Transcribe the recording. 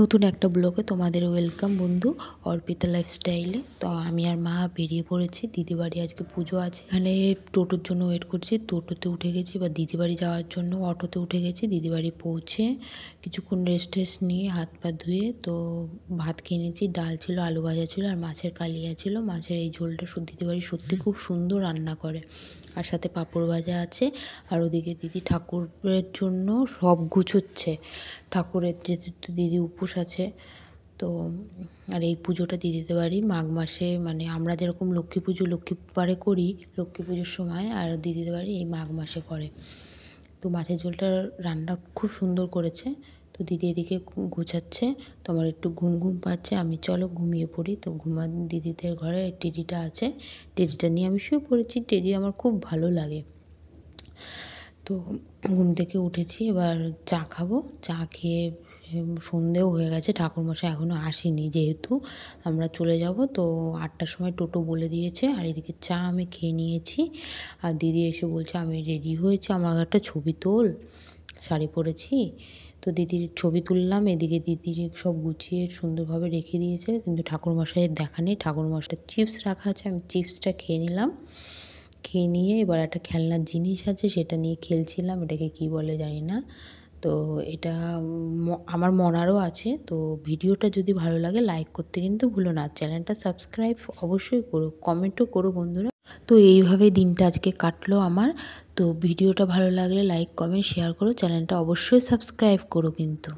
নতুন একটা ব্লগে তোমাদের ওয়েলকাম বন্ধু অর্পিতা লাইফস্টাইলে তো আমি আর মা বেরিয়ে পড়েছি দিদিবাড়ি আজকে পুজো আছে এখানে টোটোর জন্য ওয়েট করছি টোটোতে উঠে গেছি বা দিদিবাড়ি যাওয়ার জন্য অটোতে উঠে গেছি দিদিবাড়ি পৌঁছে কিছুক্ষণ রেস্ট টেস্ট নিয়ে হাত পা ধুয়ে তো ভাত খেয়ে ডাল ছিল আলু ভাজা ছিল আর মাছের কালিয়া ছিল মাছের এই ঝোলটা দিদিবাড়ি সত্যি খুব সুন্দর রান্না করে আর সাথে পাঁপড় ভাজা আছে আর ওদিকে দিদি ঠাকুরের জন্য সব গুছোচ্ছে ঠাকুরের যে দিদি উপোস আছে তো আর এই পুজোটা দিয়ে দিতে পারি মাঘ মাসে মানে আমরা যেরকম লক্ষ্মী পুজো লক্ষ্মী পারে করি লক্ষ্মী পুজোর সময় আর দিয়ে দিতে পারি এই মাঘ মাসে করে তো মাছের ঝোলটা রান্না খুব সুন্দর করেছে তো দিদি এদিকে গোছাচ্ছে তো আমার একটু ঘুম ঘুম পাচ্ছে আমি চলো ঘুমিয়ে পড়ি তো ঘুমা দিদিদের ঘরে টেডিটা আছে টেডিটা নিয়ে আমি শুয়ে পড়েছি টেডি আমার খুব ভালো লাগে তো ঘুম থেকে উঠেছি এবার চা খাবো চা খেয়ে সন্ধেও হয়ে গেছে ঠাকুরমশাই এখনও আসেনি যেহেতু আমরা চলে যাব তো আটটার সময় টোটো বলে দিয়েছে আর এদিকে চা আমি খেয়ে নিয়েছি আর দিদি এসে বলছে আমি রেডি হয়েছি আমার একটা ছবি তোল শাড়ি পরেছি তো দিদির ছবি তুললাম এদিকে দিদির সব গুছিয়ে সুন্দরভাবে রেখে দিয়েছে কিন্তু ঠাকুরমশাইয়ের দেখা নেই ঠাকুরমশাই চিপস রাখা আছে আমি চিপসটা খেয়ে নিলাম খেয়ে নিয়ে এবার একটা খেলনার জিনিস আছে সেটা নিয়ে খেলছিলাম এটাকে কি বলে জানি না তো এটা আমার মনারও আছে তো ভিডিওটা যদি ভালো লাগে লাইক করতে কিন্তু ভুলো না চ্যানেলটা সাবস্ক্রাইব অবশ্যই করো কমেন্টও করো বন্ধুরা তো এইভাবে দিনটা আজকে কাটলো আমার তো ভিডিওটা ভালো লাগলে লাইক কমেন্ট শেয়ার করো চ্যানেলটা অবশ্যই সাবস্ক্রাইব করো কিন্তু